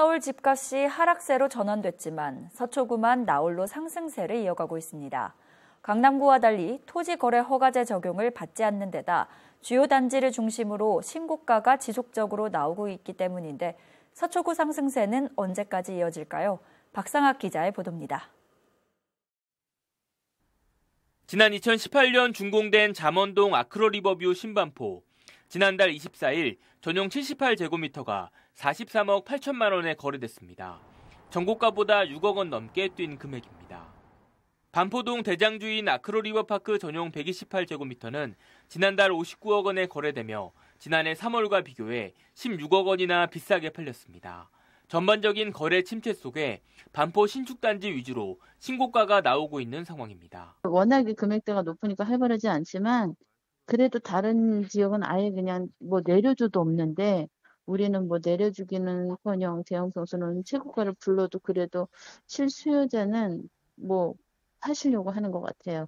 서울 집값이 하락세로 전환됐지만 서초구만 나홀로 상승세를 이어가고 있습니다. 강남구와 달리 토지 거래 허가제 적용을 받지 않는 데다 주요 단지를 중심으로 신고가가 지속적으로 나오고 있기 때문인데 서초구 상승세는 언제까지 이어질까요? 박상학 기자의 보도입니다. 지난 2018년 준공된 잠원동 아크로리버뷰 신반포 지난달 24일 전용 78제곱미터가 43억 8천만 원에 거래됐습니다. 전고가보다 6억 원 넘게 뛴 금액입니다. 반포동 대장주인 아크로리버파크 전용 128제곱미터는 지난달 59억 원에 거래되며 지난해 3월과 비교해 16억 원이나 비싸게 팔렸습니다. 전반적인 거래 침체 속에 반포 신축단지 위주로 신고가가 나오고 있는 상황입니다. 워낙에 금액대가 높으니까 활발하지 않지만 그래도 다른 지역은 아예 그냥 뭐 내려줘도 없는데 우리는 뭐 내려주기는커녕 대형 선수는 최고가를 불러도 그래도 실수요자는 뭐 하시려고 하는 것 같아요.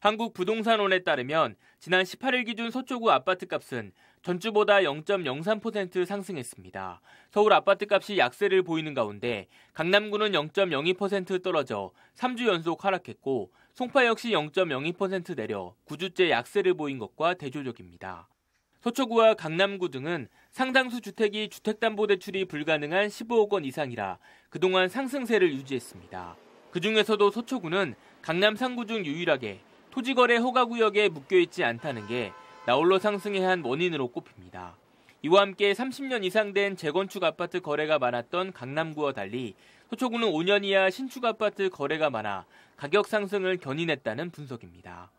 한국부동산원에 따르면 지난 18일 기준 서초구 아파트값은 전주보다 0.03% 상승했습니다. 서울 아파트값이 약세를 보이는 가운데 강남구는 0.02% 떨어져 3주 연속 하락했고 송파 역시 0.02% 내려 9주째 약세를 보인 것과 대조적입니다. 서초구와 강남구 등은 상당수 주택이 주택담보대출이 불가능한 15억 원 이상이라 그동안 상승세를 유지했습니다. 그 중에서도 서초구는 강남 3구 중 유일하게 토지거래 허가구역에 묶여있지 않다는 게 나홀로 상승의 한 원인으로 꼽힙니다. 이와 함께 30년 이상 된 재건축 아파트 거래가 많았던 강남구와 달리 서초구는 5년 이하 신축 아파트 거래가 많아 가격 상승을 견인했다는 분석입니다.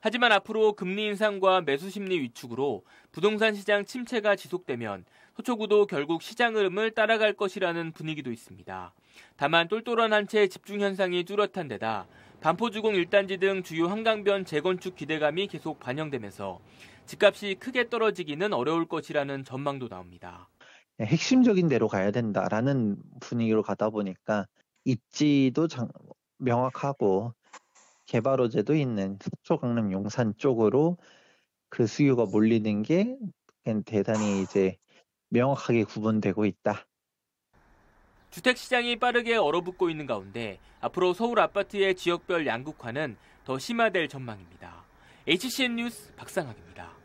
하지만 앞으로 금리 인상과 매수 심리 위축으로 부동산 시장 침체가 지속되면 서초구도 결국 시장 흐름을 따라갈 것이라는 분위기도 있습니다. 다만 똘똘한 한 채 집중 현상이 뚜렷한 데다 반포주공 1단지 등 주요 한강변 재건축 기대감이 계속 반영되면서 집값이 크게 떨어지기는 어려울 것이라는 전망도 나옵니다. 핵심적인 대로 가야 된다라는 분위기로 가다 보니까 입지도 장, 명확하고 개발호재도 있는 서초 강남 용산 쪽으로 그 수요가 몰리는 게 대단히 이제 명확하게 구분되고 있다. 주택 시장이 빠르게 얼어붙고 있는 가운데 앞으로 서울 아파트의 지역별 양극화는 더 심화될 전망입니다. HCN 뉴스 박상학입니다.